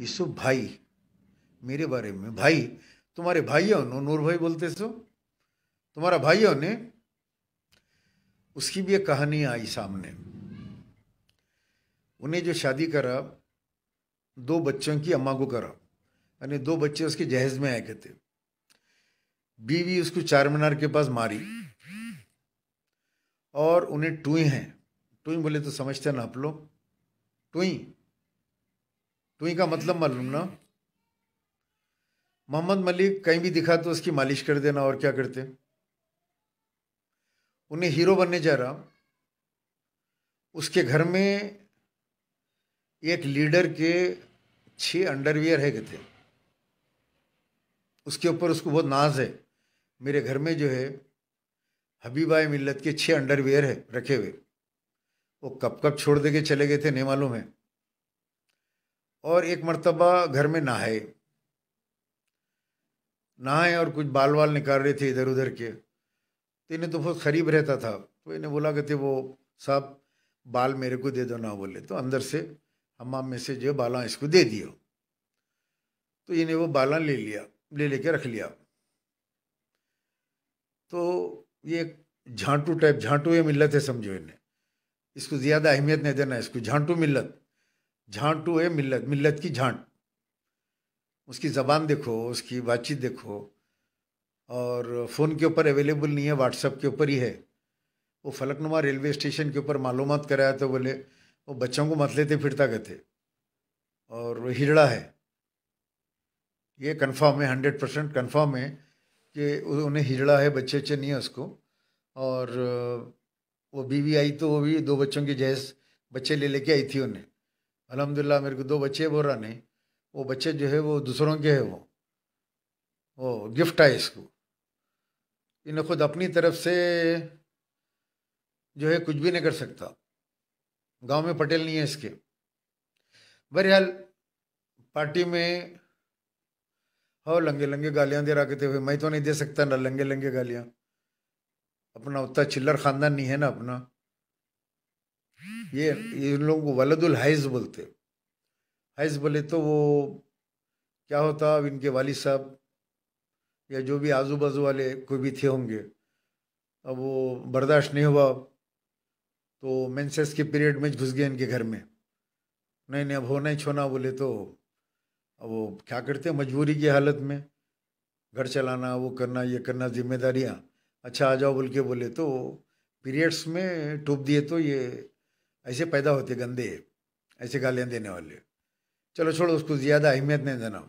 यीशु भाई मेरे बारे में भाई तुम्हारे भाइयों नो नूर भाई बोलते सो तुम्हारा भाइयों ने उसकी भी एक कहानी आई सामने उन्हें जो शादी करा दो बच्चों की अम्मा को करा यानी दो बच्चे उसके जहेज में आए कहते बीवी उसको चार मीनार के पास मारी और उन्हें टूई हैं टूई बोले तो समझते ना आप लोग टूई टुई का मतलब मालूम ना मोहम्मद मलिक कहीं भी दिखा तो उसकी मालिश कर देना और क्या करते उन्हें हीरो बनने जा रहा उसके घर में एक लीडर के छह अंडरवियर है कहते उसके ऊपर उसको बहुत नाज है मेरे घर में जो है हबीबाए मिल्लत के छः अंडरवियर है रखे हुए वो कब कब छोड़ दे के चले गए थे नहीं मालूम है और एक मरतबा घर में नहाए नहाए और कुछ बाल वाल निकाल रहे थे इधर उधर के तो इन्हें तो बहुत खरीब रहता था तो इन्हें बोला कहते वो साहब बाल मेरे को दे दो ना बोले तो अंदर से हमाम में से जो बाला इसको दे दियो तो इन्हें वो बाला ले लिया ले लेके रख लिया तो ये झांटू टाइप झांटू ये मिलत है समझो इन्हें इसको ज़्यादा अहमियत नहीं देना इसको झांटू मिलत टू है मिल्लत मिल्लत की झांट उसकी ज़बान देखो उसकी बातचीत देखो और फ़ोन के ऊपर अवेलेबल नहीं है व्हाट्सअप के ऊपर ही है वो फलकनुमा रेलवे स्टेशन के ऊपर मालूम कराया तो बोले वो बच्चों को मत लेते फिरता कहते और वो हिजड़ा है ये कन्फर्म है हंड्रेड परसेंट कन्फर्म है कि उन्हें हिजड़ा है बच्चे अच्छे नहीं है उसको और वो बीवी आई तो वो भी दो बच्चों की जहेज बच्चे ले लेके आई थी उन्हें अलहमदिल्ला मेरे को दो बच्चे बोल रहा नहीं वो बच्चे जो है वो दूसरों के है वो वो गिफ्ट है इसको इन्हें खुद अपनी तरफ से जो है कुछ भी नहीं कर सकता गांव में पटेल नहीं है इसके बहरहाल पार्टी में हो लंगे लंगे गालियां दे रखे थे मैं तो नहीं दे सकता ना लंगे लंगे गालियां अपना उतना चिल्लर खानदान नहीं है ना अपना ये इन लोगों को वलदुल हैज़ बोलते हैज़ बोले तो वो क्या होता अब इनके वाली साहब या जो भी आजू बाजू वाले कोई भी थे होंगे अब वो बर्दाश्त नहीं हुआ तो मेंसेस के पीरियड में घुस गए इनके घर में नहीं नहीं अब होना ही छोना बोले तो अब वो क्या करते मजबूरी की हालत में घर चलाना वो करना ये करना जिम्मेदारियाँ अच्छा आ जाओ बोल के बोले तो पीरियड्स में टूब दिए तो ये ऐसे पैदा होते गंदे ऐसे गालियाँ देने वाले चलो छोड़ो उसको ज़्यादा अहमियत नहीं देना